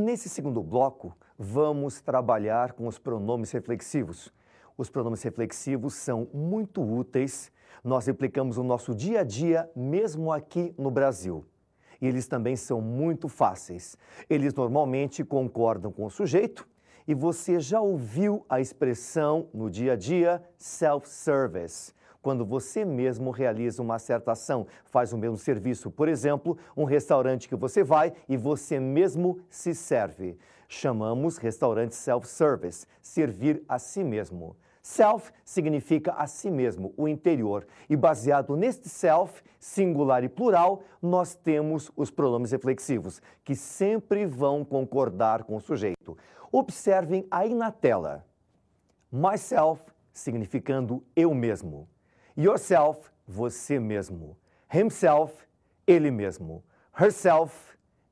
Nesse segundo bloco, vamos trabalhar com os pronomes reflexivos. Os pronomes reflexivos são muito úteis, nós aplicamos no nosso dia a dia, mesmo aqui no Brasil. E eles também são muito fáceis. Eles normalmente concordam com o sujeito e você já ouviu a expressão no dia a dia self-service quando você mesmo realiza uma certa ação, faz o mesmo serviço, por exemplo, um restaurante que você vai e você mesmo se serve. Chamamos restaurante self-service, servir a si mesmo. Self significa a si mesmo, o interior. E baseado neste self, singular e plural, nós temos os pronomes reflexivos, que sempre vão concordar com o sujeito. Observem aí na tela. Myself significando eu mesmo. Yourself, você mesmo. Himself, ele mesmo. Herself,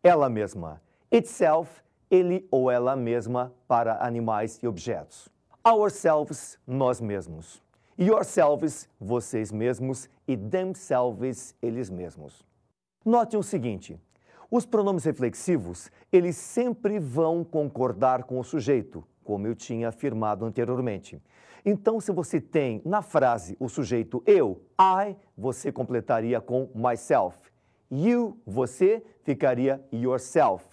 ela mesma. Itself, ele ou ela mesma para animais e objetos. Ourselves, nós mesmos. Yourselves, vocês mesmos. E themselves, eles mesmos. Note o seguinte. Os pronomes reflexivos, eles sempre vão concordar com o sujeito, como eu tinha afirmado anteriormente. Então, se você tem na frase o sujeito eu, I, você completaria com myself. You, você, ficaria yourself.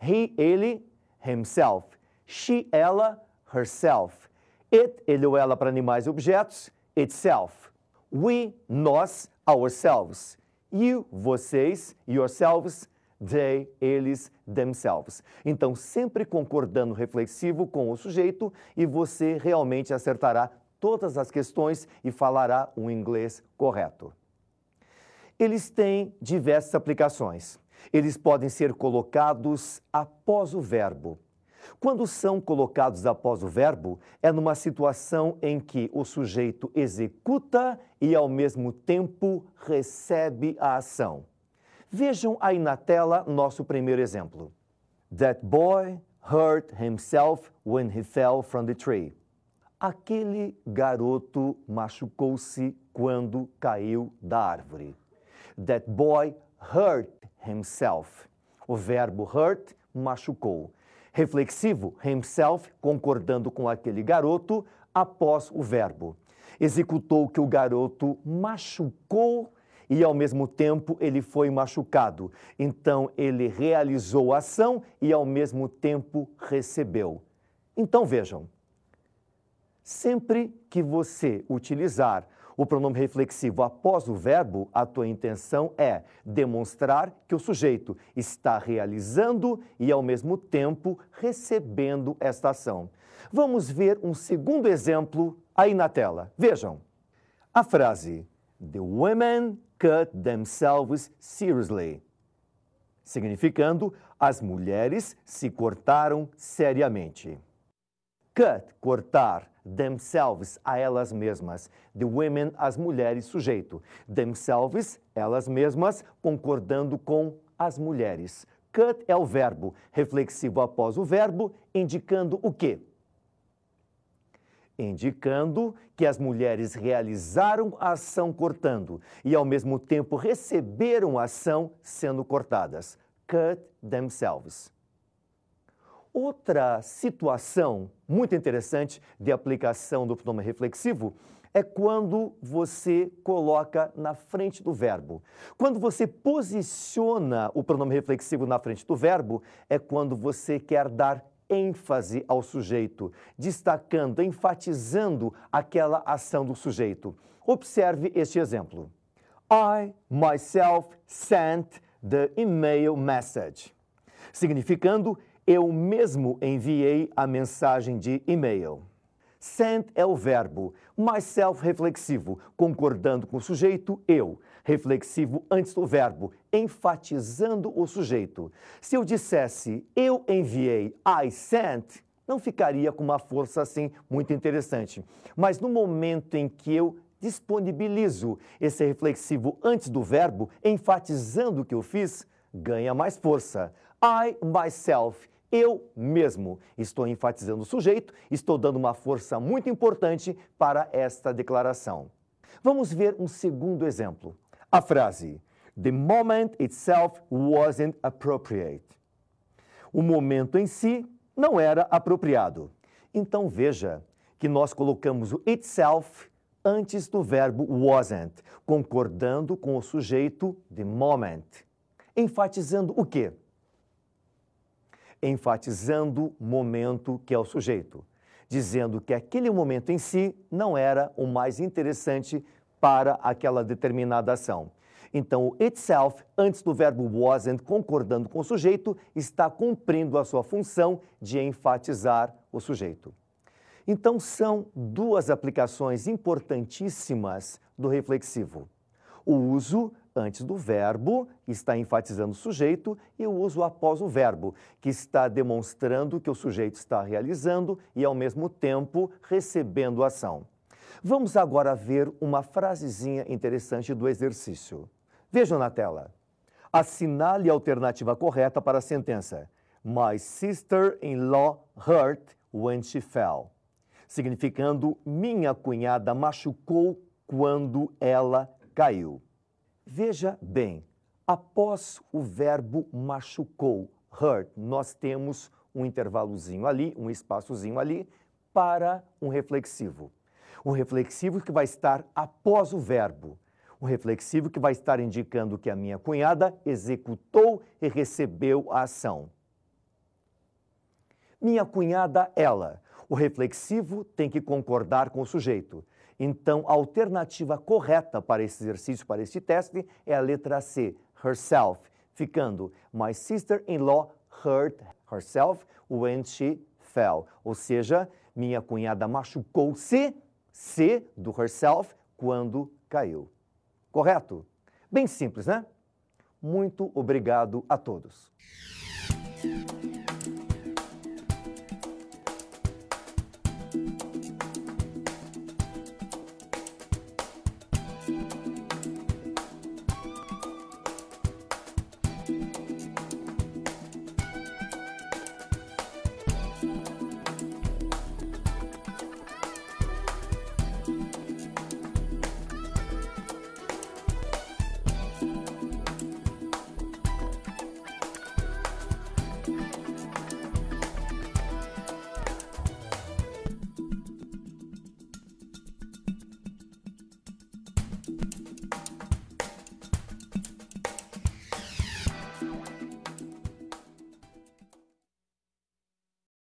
He, ele, himself. She, ela, herself. It, ele ou ela para animais e objetos, itself. We, nós, ourselves. You, vocês, yourselves, they, eles, themselves. Então, sempre concordando reflexivo com o sujeito e você realmente acertará todas as questões e falará um inglês correto. Eles têm diversas aplicações. Eles podem ser colocados após o verbo. Quando são colocados após o verbo, é numa situação em que o sujeito executa e, ao mesmo tempo, recebe a ação. Vejam aí na tela nosso primeiro exemplo. That boy hurt himself when he fell from the tree. Aquele garoto machucou-se quando caiu da árvore. That boy hurt himself. O verbo hurt, machucou. Reflexivo, himself, concordando com aquele garoto, após o verbo. Executou que o garoto machucou e ao mesmo tempo ele foi machucado. Então ele realizou a ação e ao mesmo tempo recebeu. Então vejam, sempre que você utilizar o pronome reflexivo após o verbo, a tua intenção é demonstrar que o sujeito está realizando e, ao mesmo tempo, recebendo esta ação. Vamos ver um segundo exemplo aí na tela. Vejam. A frase The women cut themselves seriously. Significando, as mulheres se cortaram seriamente. Cut, cortar, themselves, a elas mesmas. The women, as mulheres, sujeito. Themselves, elas mesmas, concordando com as mulheres. Cut é o verbo, reflexivo após o verbo, indicando o quê? indicando que as mulheres realizaram a ação cortando e, ao mesmo tempo, receberam a ação sendo cortadas. Cut themselves. Outra situação muito interessante de aplicação do pronome reflexivo é quando você coloca na frente do verbo. Quando você posiciona o pronome reflexivo na frente do verbo, é quando você quer dar ênfase ao sujeito, destacando, enfatizando aquela ação do sujeito. Observe este exemplo. I myself sent the email message. Significando, eu mesmo enviei a mensagem de e-mail. Sent é o verbo, Myself reflexivo concordando com o sujeito, eu. Reflexivo antes do verbo, enfatizando o sujeito. Se eu dissesse eu enviei, I sent, não ficaria com uma força assim muito interessante. Mas no momento em que eu disponibilizo esse reflexivo antes do verbo, enfatizando o que eu fiz, ganha mais força. I myself eu mesmo. Estou enfatizando o sujeito, estou dando uma força muito importante para esta declaração. Vamos ver um segundo exemplo. A frase: The moment itself wasn't appropriate. O momento em si não era apropriado. Então veja que nós colocamos o itself antes do verbo wasn't, concordando com o sujeito the moment, enfatizando o quê? enfatizando o momento que é o sujeito, dizendo que aquele momento em si não era o mais interessante para aquela determinada ação. Então, o itself, antes do verbo wasn't, concordando com o sujeito, está cumprindo a sua função de enfatizar o sujeito. Então, são duas aplicações importantíssimas do reflexivo: o uso antes do verbo, que está enfatizando o sujeito, e o uso após o verbo, que está demonstrando que o sujeito está realizando e, ao mesmo tempo, recebendo a ação. Vamos agora ver uma frasezinha interessante do exercício. Vejam na tela. Assinale a alternativa correta para a sentença. My sister-in-law hurt when she fell. Significando, minha cunhada machucou quando ela caiu. Veja bem, após o verbo machucou, hurt, nós temos um intervalozinho ali, um espaçozinho ali, para um reflexivo. Um reflexivo que vai estar após o verbo. Um reflexivo que vai estar indicando que a minha cunhada executou e recebeu a ação. Minha cunhada, ela. O reflexivo tem que concordar com o sujeito. Então, a alternativa correta para esse exercício, para este teste, é a letra C, herself, ficando My sister-in-law hurt herself when she fell. Ou seja, minha cunhada machucou-se, C do herself, quando caiu. Correto? Bem simples, né? Muito obrigado a todos.